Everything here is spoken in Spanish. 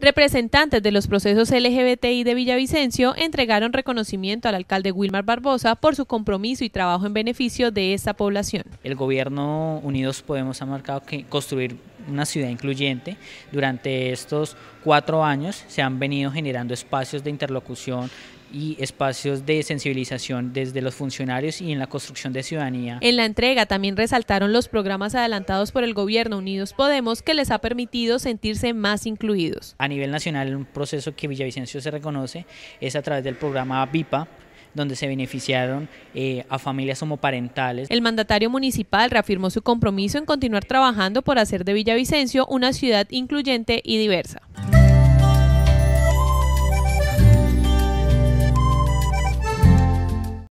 Representantes de los procesos LGBTI de Villavicencio entregaron reconocimiento al alcalde Wilmar Barbosa por su compromiso y trabajo en beneficio de esta población. El gobierno Unidos Podemos ha marcado que construir una ciudad incluyente. Durante estos cuatro años se han venido generando espacios de interlocución y espacios de sensibilización desde los funcionarios y en la construcción de ciudadanía. En la entrega también resaltaron los programas adelantados por el gobierno Unidos Podemos que les ha permitido sentirse más incluidos. A nivel nacional, un proceso que Villavicencio se reconoce es a través del programa VIPA, donde se beneficiaron eh, a familias homoparentales. El mandatario municipal reafirmó su compromiso en continuar trabajando por hacer de Villavicencio una ciudad incluyente y diversa.